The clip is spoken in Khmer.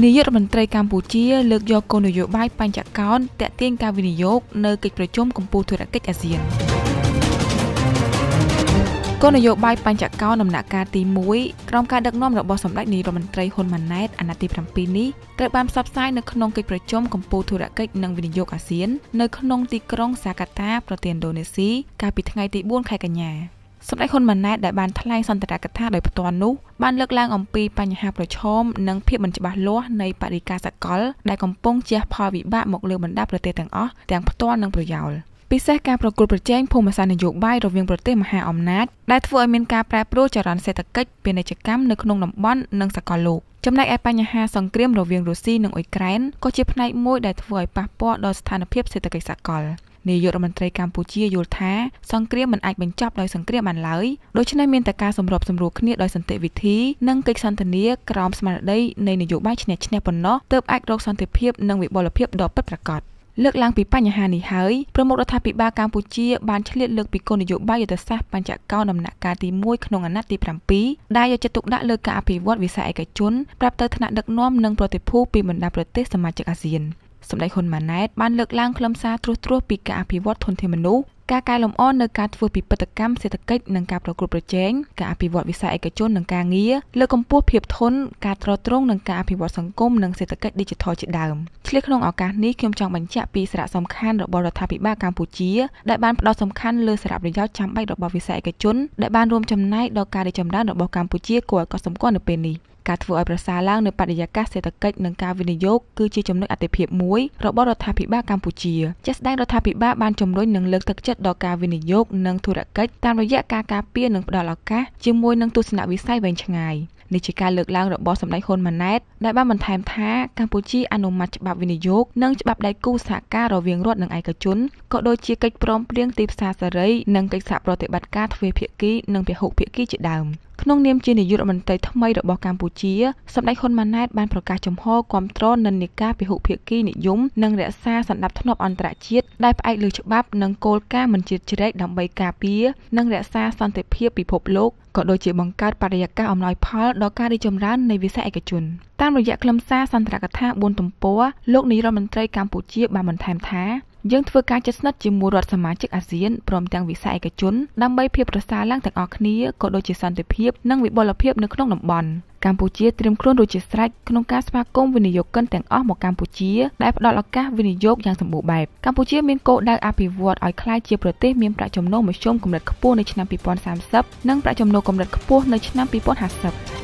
នាយករដ្ឋមន្ត្រីកម្ពុជាលើកយកគោលនយោបាយបញ្ចកោណតាក់ទាញការវិនិយោគនៅកិច្ចប្រជុំកម្ពុជាធុរកិច្ចអាស៊ានគោលនយោបាយបញ្ចកោណដំណាក់កាលទី1ក្រោមការដឹកនាំរបស់សម្ដេចនាយករដ្ឋមន្ត្រីហ៊ុនម៉ាណែតអាណត្តិទី7នេះត្រូវបានផ្សព្វផ្សាយនៅក្នុងកិច្ចប្រជុំកម្ពុជាធុរកិច្ចនិងវិនិយោគអាស៊ាននៅក្នុងទីក្រុងសាកាតាប្រទេសឥណ្ឌូនេស៊ីកាលពីថ្ងៃទី4ខែកញ្ញា។សម្ដេចហ៊ុនម៉ាណែតដែលបានថ្លែងសន្ទរកថាដោយផ្ទាល់នោះបានលើកឡើងអំពីបញ្ហាប្រឈមនិងភាពមិនច្បាស់លាស់នៃបរិការសកលដែលកំពុងជះផលវិបាកមកលើបណ្ដាប្រទេសទាំងអស់ទាំងផ្ទាល់និងប្រយោលពិសេសការប្រគល់ប្រជែងភូមិសាស្ត្រនយោបាយរវាងប្រទេសមហាអំណាចដែលធ្វើឲ្យមានការប្រែប្រួលចរន្តសេដ្ឋកិច្ចពាណិជ្ជកម្មនៅក្នុងតំបន់និងសកលលោកចំណែកឯបញ្ហាសង្គ្រាមរវាងរុស្ស៊ីនិងអ៊ុយក្រែនក៏ជាផ្នែកមួយដែលធ្វើឲ្យប៉ះពាល់ដល់ស្ថានភាពសេដ្ឋកិច្ចសកលនាយករដ្ឋមន្ត្រីកម្ពុជាយល់ថា សង្គ្រាមមិនអាចបញ្ចប់ដោយសង្គ្រាមបានឡើយដូច្នេះមានតែការសម្របសម្រួលគ្នាដោយសន្តិវិធី និងកិច្ចសន្ទនាក្រោមស្មារតីនៃនយោបាយឈ្នះឈ្នះប៉ុណ្ណោះទើបអាចរកសន្តិភាព និងវិបុលភាពដ៏ពិតប្រាកដលើកឡើងពីបញ្ហានេះហើយប្រមុខរដ្ឋាភិបាលកម្ពុជាបានឆ្លៀតលើកពីគោលនយោបាយយុទ្ធសាស្ត្របញ្ចកោដំណាក់កាលទី1ក្នុងអាណត្តិទី7ដែលយកចិត្តទុកដាក់លើការអភិវឌ្ឍវិស័យឯកជនប្រាប់ទៅថ្នាក់ដឹកនាំនិងប្រតិភូពីបណ្ដាប្រទេសសមាជិកអាស៊ាន។សម្ដេចហ៊ុនម៉ាណែតបានលើកឡើងខ្លឹមសារត្រួសត្រាសពីការអភិវឌ្ឍធនធានមនុស្សការកែលម្អនៅការធ្វើពិពិធកម្មសេដ្ឋកិច្ចនិងការប្រកួតប្រជែងការអភិវឌ្ឍវិស័យឯកជននិងការងារលើកកម្ពស់ភាពធន់ការទ្រទ្រង់និងការអភិវឌ្ឍសង្គមនិងសេដ្ឋកិច្ច Digital ជាដើមឆ្លៀតក្នុងឱកាសនេះខ្ញុំចង់បញ្ជាក់ពីសារៈសំខាន់របស់រដ្ឋាភិបាលកម្ពុជាដែលបានផ្តោតសំខាន់លើសារៈប្រយោជន៍ចាំបាច់របស់វិស័យឯកជនដែលបានរួមចំណែកដល់ការរីកចម្រើនរបស់កម្ពុជាគួរឲ្យកត់សម្គាល់នៅពេលនេះ។ការធ្វើឲ្យប្រសើរឡើងនៅបរិយាកាសសេដ្ឋកិច្ចនិងការវិនិយោគគឺជាចំណុចអាទិភាពមួយរបស់រដ្ឋាភិបាលកម្ពុជាជាក់ស្ដែងរដ្ឋាភិបាលបានជំរុញនិងលើកទឹកចិត្តដល់ការវិនិយោគនិងធុរកិច្ចតាមរយៈការការពារនិងផ្តល់ឱកាសជាមួយនឹងទស្សនវិស័យវែងឆ្ងាយនេះជាការលើកឡើងរបស់សម្ដេចហ៊ុនម៉ាណែតដែលបានបន្ថែមថាកម្ពុជាអនុម័តច្បាប់វិនិយោគនិងច្បាប់ដៃគូសហការរវាងរដ្ឋនិងឯកជនក៏ដូចជាកិច្ចព្រមព្រៀងទីផ្សារសេរីនិងកិច្ចសហប្រតិបត្តិការទ្វេភាគីនិងពហុភាគីជាដើមក្នុងនាមជានាយករដ្ឋមន្ត្រីថ្មីរបស់កម្ពុជាសម្ដេចហ៊ុនម៉ាណែតបានប្រកាសចំហគ្រប់គ្រងនិន្នាការពហុភាគីនិយមនិងរក្សាសន្តិភាពអន្តរជាតិដែលផ្អែកលើច្បាប់និងគោលការណ៍មិនជ្រៀតជ្រែកដើម្បីការពារនិងរក្សាសន្តិភាពពិភពលោកក៏ដូចជាបង្កើតបរិយាកាសអំណោយផលដល់ការរីកចម្រើននៃវិស័យឯកជនតាមរយៈខ្លឹមសារសន្ទរកថា4ទំព័រលោកនាយរដ្ឋមន្ត្រីកម្ពុជាបានបន្ថែមថាយើងធ្វើការជិតស្និទ្ធជាមួយរដ្ឋសមាជិកអាស៊ានព្រមទាំងវិស័យឯកជនដើម្បីភាពប្រសើរឡើងទាំងអស់គ្នាក៏ដូចជាសន្តិភាពនិងវិបុលភាពនៅក្នុងតំបន់កម្ពុជាត្រៀមខ្លួនរួចជាស្រេចក្នុងការស្វាគមន៍វិនិយោគិនទាំងអស់មកកម្ពុជាដែលផ្ដល់ឱកាសវិនិយោគយ៉ាងសម្បូរបែបកម្ពុជាមានគោលដៅអភិវឌ្ឍឲ្យក្លាយជាប្រទេសមានប្រាក់ចំណូលមធ្យមកម្រិតខ្ពស់នៅឆ្នាំ2030និងប្រាក់ចំណូលកម្រិតខ្ពស់នៅឆ្នាំ2050